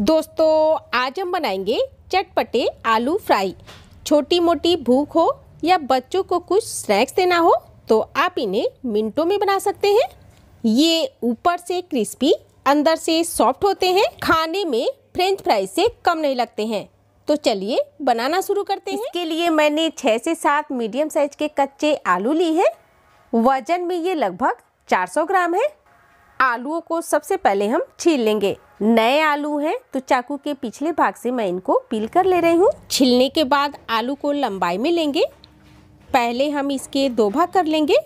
दोस्तों आज हम बनाएंगे चटपटे आलू फ्राई छोटी मोटी भूख हो या बच्चों को कुछ स्नैक्स देना हो तो आप इन्हें मिनटों में बना सकते हैं ये ऊपर से क्रिस्पी अंदर से सॉफ्ट होते हैं खाने में फ्रेंच फ्राई से कम नहीं लगते हैं तो चलिए बनाना शुरू करते हैं इसके लिए मैंने छः से सात मीडियम साइज के कच्चे आलू ली है वजन में ये लगभग 400 ग्राम है आलुओं को सबसे पहले हम छील लेंगे नए आलू हैं तो चाकू के पिछले भाग से मैं इनको पील कर ले रही हूँ छिलने के बाद आलू को लंबाई में लेंगे पहले हम इसके दो भाग कर लेंगे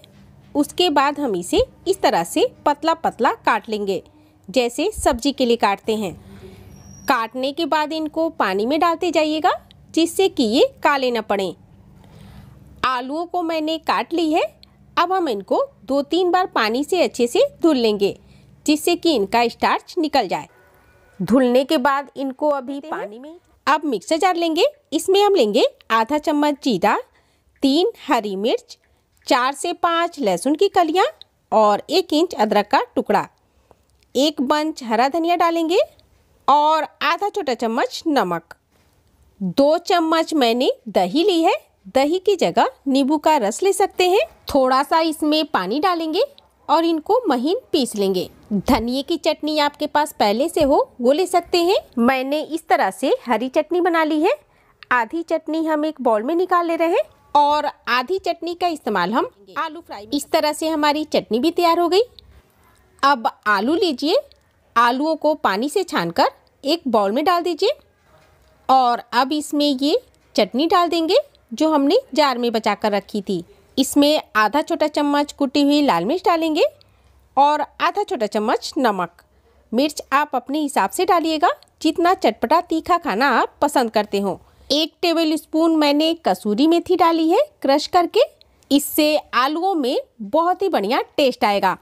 उसके बाद हम इसे इस तरह से पतला पतला काट लेंगे जैसे सब्जी के लिए काटते हैं काटने के बाद इनको पानी में डालते जाइएगा जिससे कि ये काले ना पड़े आलुओं को मैंने काट ली है अब हम इनको दो तीन बार पानी से अच्छे से धुल लेंगे जिससे कि इनका स्टार्च निकल जाए धुलने के बाद इनको अभी पानी में अब मिक्सर जार लेंगे इसमें हम लेंगे आधा चम्मच जीरा तीन हरी मिर्च चार से पाँच लहसुन की कलियाँ और एक इंच अदरक का टुकड़ा एक बंच हरा धनिया डालेंगे और आधा छोटा चम्मच नमक दो चम्मच मैंने दही ली है दही की जगह नींबू का रस ले सकते हैं थोड़ा सा इसमें पानी डालेंगे और इनको महीन पीस लेंगे धनिए की चटनी आपके पास पहले से हो वो ले सकते हैं मैंने इस तरह से हरी चटनी बना ली है आधी चटनी हम एक बॉल में निकाल ले रहे हैं और आधी चटनी का इस्तेमाल हम आलू फ्राई इस तरह से हमारी चटनी भी तैयार हो गई अब आलू लीजिए आलूओं को पानी से छानकर एक बॉल में डाल दीजिए और अब इसमें ये चटनी डाल देंगे जो हमने जार में बचा कर रखी थी इसमें आधा छोटा चम्मच कुटी हुई लाल मिर्च डालेंगे और आधा छोटा चम्मच नमक मिर्च आप अपने हिसाब से डालिएगा जितना चटपटा तीखा खाना आप पसंद करते हो एक टेबल स्पून मैंने कसूरी मेथी डाली है क्रश करके इससे आलूओं में बहुत ही बढ़िया टेस्ट आएगा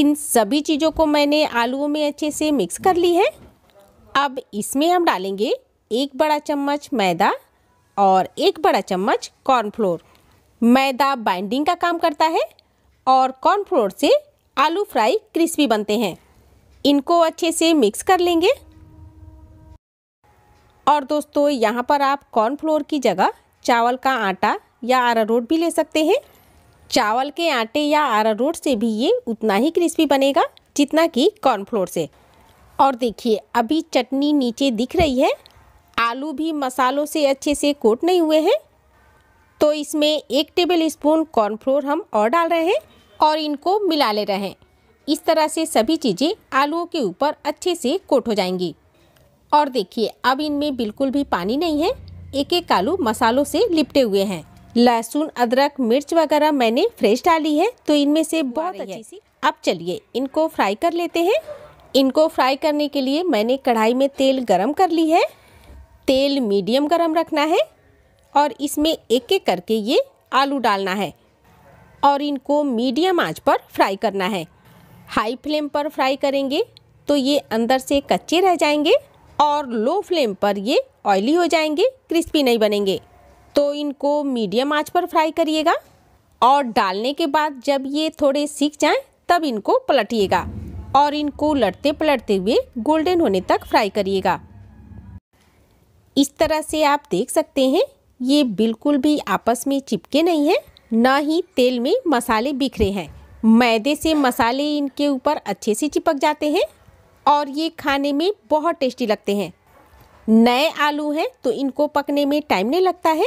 इन सभी चीज़ों को मैंने आलुओं में अच्छे से मिक्स कर ली है अब इसमें हम डालेंगे एक बड़ा चम्मच मैदा और एक बड़ा चम्मच कॉर्नफ्लोर मैदा बाइंडिंग का काम करता है और कॉर्नफ्लोर से आलू फ्राई क्रिस्पी बनते हैं इनको अच्छे से मिक्स कर लेंगे और दोस्तों यहाँ पर आप कॉर्नफ्लोर की जगह चावल का आटा या आरारोट भी ले सकते हैं चावल के आटे या आरारोट से भी ये उतना ही क्रिस्पी बनेगा जितना कि कॉर्नफ्लोर से और देखिए अभी चटनी नीचे दिख रही है आलू भी मसालों से अच्छे से कोट नहीं हुए हैं तो इसमें एक टेबल स्पून कॉर्नफ्लोर हम और डाल रहे हैं और इनको मिला ले रहे हैं इस तरह से सभी चीज़ें आलूओं के ऊपर अच्छे से कोट हो जाएंगी और देखिए अब इनमें बिल्कुल भी पानी नहीं है एक एक आलू मसालों से लिपटे हुए हैं लहसुन अदरक मिर्च वगैरह मैंने फ्रेश डाली है तो इनमें से बहुत अच्छी सी अब चलिए इनको फ्राई कर लेते हैं इनको फ्राई करने के लिए मैंने कढ़ाई में तेल गरम कर ली है तेल मीडियम गरम रखना है और इसमें एक एक करके ये आलू डालना है और इनको मीडियम आंच पर फ्राई करना है हाई फ्लेम पर फ्राई करेंगे तो ये अंदर से कच्चे रह जाएंगे और लो फ्लेम पर ये ऑयली हो जाएंगे क्रिस्पी नहीं बनेंगे तो इनको मीडियम आंच पर फ्राई करिएगा और डालने के बाद जब ये थोड़े सीख जाएं तब इनको पलटिएगा और इनको लटते पलटते हुए गोल्डन होने तक फ्राई करिएगा इस तरह से आप देख सकते हैं ये बिल्कुल भी आपस में चिपके नहीं हैं ना ही तेल में मसाले बिखरे हैं मैदे से मसाले इनके ऊपर अच्छे से चिपक जाते हैं और ये खाने में बहुत टेस्टी लगते हैं नए आलू हैं तो इनको पकने में टाइम नहीं लगता है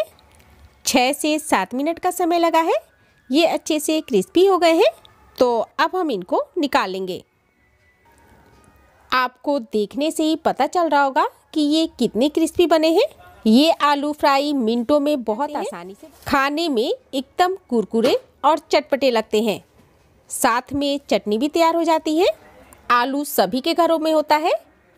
छः से सात मिनट का समय लगा है ये अच्छे से क्रिस्पी हो गए हैं तो अब हम इनको निकालेंगे आपको देखने से ही पता चल रहा होगा कि ये कितने क्रिस्पी बने हैं ये आलू फ्राई मिनटों में बहुत आसानी से खाने में एकदम कुरकुरे और चटपटे लगते हैं साथ में चटनी भी तैयार हो जाती है आलू सभी के घरों में होता है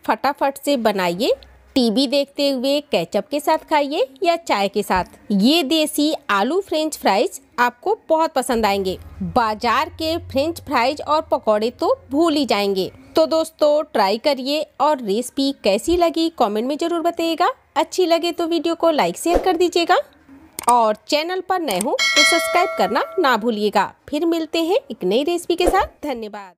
फटाफट से बनाइए टीवी देखते हुए केचप के साथ खाइए या चाय के साथ ये देसी आलू फ्रेंच फ्राइज आपको बहुत पसंद आएंगे बाजार के फ्रेंच फ्राइज और पकौड़े तो भूल ही जाएंगे तो दोस्तों ट्राई करिए और रेसिपी कैसी लगी कमेंट में ज़रूर बताइएगा अच्छी लगे तो वीडियो को लाइक शेयर कर दीजिएगा और चैनल पर नए हो तो सब्सक्राइब करना ना भूलिएगा फिर मिलते हैं एक नई रेसिपी के साथ धन्यवाद